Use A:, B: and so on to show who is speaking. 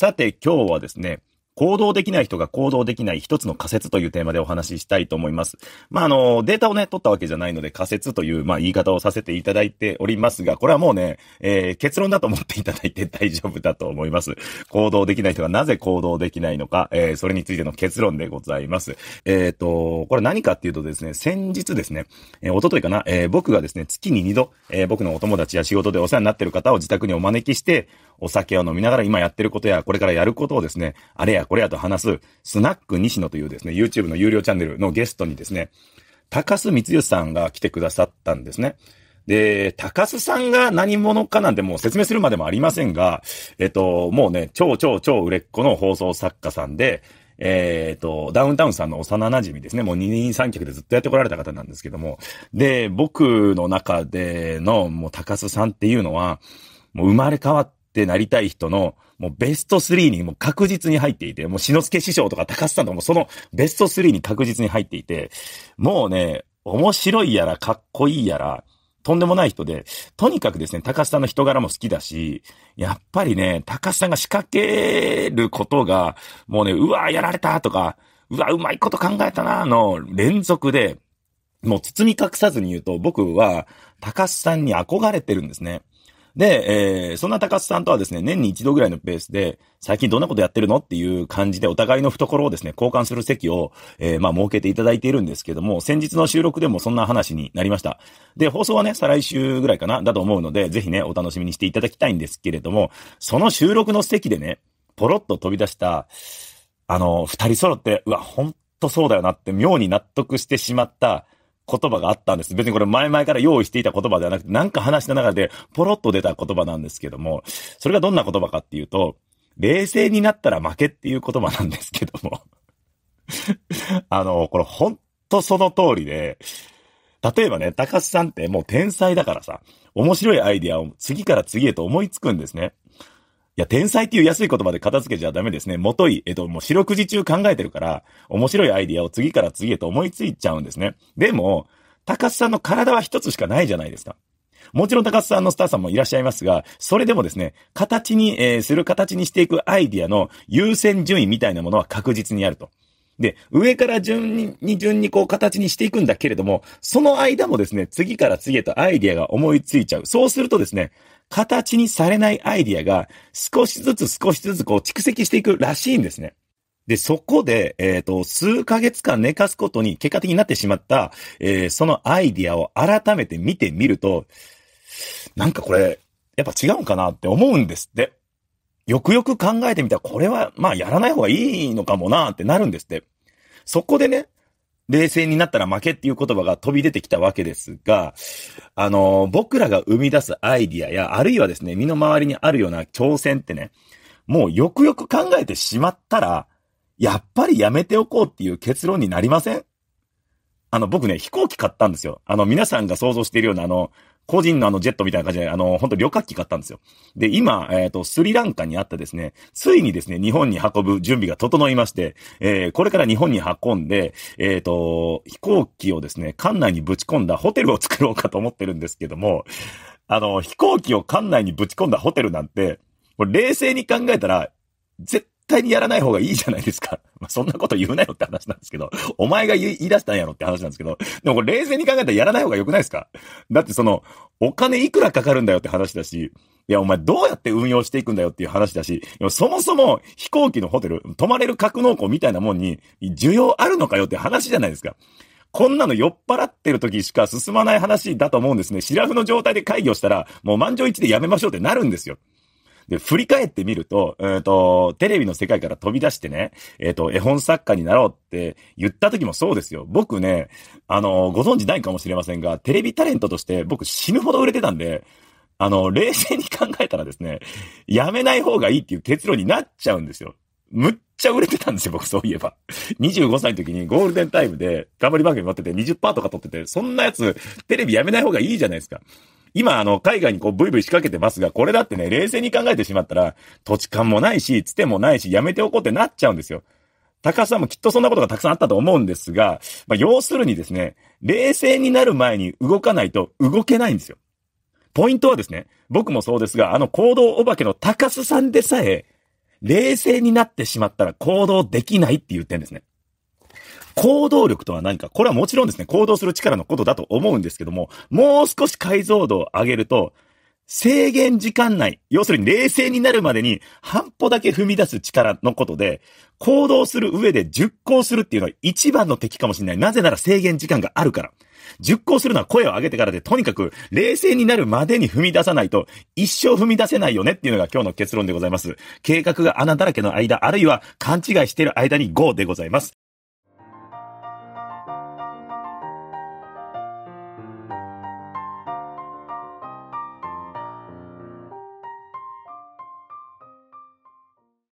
A: さて今日はですね、行動できない人が行動できない一つの仮説というテーマでお話ししたいと思います。まあ、あの、データをね、取ったわけじゃないので仮説という、まあ、言い方をさせていただいておりますが、これはもうね、えー、結論だと思っていただいて大丈夫だと思います。行動できない人がなぜ行動できないのか、えー、それについての結論でございます。えっ、ー、と、これ何かっていうとですね、先日ですね、えー、おとといかな、えー、僕がですね、月に2度、えー、僕のお友達や仕事でお世話になっている方を自宅にお招きして、お酒を飲みながら今やってることや、これからやることをですね、あれやこれやと話す、スナック西野というですね、YouTube の有料チャンネルのゲストにですね、高須光義さんが来てくださったんですね。で、高須さんが何者かなんてもう説明するまでもありませんが、えっと、もうね、超超超売れっ子の放送作家さんで、えっ、と、ダウンタウンさんの幼馴染ですね。もう二人三脚でずっとやってこられた方なんですけども。で、僕の中での、もう高須さんっていうのは、もう生まれ変わっってなりたい人の、もうベスト3にもう確実に入っていて、もう篠介師匠とか高須さんとかもそのベスト3に確実に入っていて、もうね、面白いやら、かっこいいやら、とんでもない人で、とにかくですね、高須さんの人柄も好きだし、やっぱりね、高須さんが仕掛けることが、もうね、うわやられたとか、うわうまいこと考えたなの連続で、もう包み隠さずに言うと、僕は、高須さんに憧れてるんですね。で、えー、そんな高須さんとはですね、年に一度ぐらいのペースで、最近どんなことやってるのっていう感じで、お互いの懐をですね、交換する席を、えー、まあ、設けていただいているんですけども、先日の収録でもそんな話になりました。で、放送はね、再来週ぐらいかな、だと思うので、ぜひね、お楽しみにしていただきたいんですけれども、その収録の席でね、ポロッと飛び出した、あの、二人揃って、うわ、ほんとそうだよなって妙に納得してしまった、言葉があったんです。別にこれ前々から用意していた言葉ではなくて、なんか話の中でポロッと出た言葉なんですけども、それがどんな言葉かっていうと、冷静になったら負けっていう言葉なんですけども あの、これほんとその通りで、例えばね、高須さんってもう天才だからさ、面白いアイディアを次から次へと思いつくんですね。や、天才っていう安い言葉で片付けちゃダメですね。もとい、えっと、もう四六時中考えてるから、面白いアイディアを次から次へと思いついちゃうんですね。でも、高須さんの体は一つしかないじゃないですか。もちろん高須さんのスターさんもいらっしゃいますが、それでもですね、形に、えー、する形にしていくアイディアの優先順位みたいなものは確実にあると。で、上から順に、順にこう形にしていくんだけれども、その間もですね、次から次へとアイディアが思いついちゃう。そうするとですね、形にされないアイディアが少しずつ少しずつこう蓄積していくらしいんですね。で、そこで、えっ、ー、と、数ヶ月間寝かすことに結果的になってしまった、えー、そのアイディアを改めて見てみると、なんかこれ、やっぱ違うんかなって思うんですって。よくよく考えてみたら、これは、まあ、やらない方がいいのかもなってなるんですって。そこでね、冷静になったら負けっていう言葉が飛び出てきたわけですが、あの、僕らが生み出すアイディアや、あるいはですね、身の回りにあるような挑戦ってね、もうよくよく考えてしまったら、やっぱりやめておこうっていう結論になりませんあの、僕ね、飛行機買ったんですよ。あの、皆さんが想像しているような、あの、個人のあのジェットみたいな感じで、あの、本当旅客機買ったんですよ。で、今、えっ、ー、と、スリランカにあったですね、ついにですね、日本に運ぶ準備が整いまして、えー、これから日本に運んで、えっ、ー、と、飛行機をですね、館内にぶち込んだホテルを作ろうかと思ってるんですけども、あの、飛行機を館内にぶち込んだホテルなんて、これ冷静に考えたら、絶対にやらない方がいいじゃないですか。まあ、そんなこと言うなよって話なんですけど、お前が言い出したんやろって話なんですけど、でもこれ冷静に考えたらやらない方が良くないですかだってその、お金いくらかかるんだよって話だし、いや、お前どうやって運用していくんだよっていう話だし、そもそも飛行機のホテル、泊まれる格納庫みたいなもんに需要あるのかよって話じゃないですか。こんなの酔っ払ってる時しか進まない話だと思うんですね。シラフの状態で会議をしたら、もう満場一致でやめましょうってなるんですよ。で、振り返ってみると、えっ、ー、と、テレビの世界から飛び出してね、えっ、ー、と、絵本作家になろうって言った時もそうですよ。僕ね、あの、ご存知ないかもしれませんが、テレビタレントとして僕死ぬほど売れてたんで、あの、冷静に考えたらですね、やめない方がいいっていう結論になっちゃうんですよ。むっちゃ売れてたんですよ、僕そういえば。25歳の時にゴールデンタイムで、頑張り番組持ってて20%とか取ってて、そんなやつテレビやめない方がいいじゃないですか。今、あの、海外にこう、ブイブイ仕掛けてますが、これだってね、冷静に考えてしまったら、土地勘もないし、つてもないし、やめておこうってなっちゃうんですよ。高さんもきっとそんなことがたくさんあったと思うんですが、まあ、要するにですね、冷静になる前に動かないと動けないんですよ。ポイントはですね、僕もそうですが、あの行動お化けの高須さんでさえ、冷静になってしまったら行動できないっていう点ですね。行動力とは何か。これはもちろんですね、行動する力のことだと思うんですけども、もう少し解像度を上げると、制限時間内、要するに冷静になるまでに半歩だけ踏み出す力のことで、行動する上で熟考するっていうのは一番の敵かもしれない。なぜなら制限時間があるから。熟考するのは声を上げてからで、とにかく冷静になるまでに踏み出さないと、一生踏み出せないよねっていうのが今日の結論でございます。計画が穴だらけの間、あるいは勘違いしている間に GO でございます。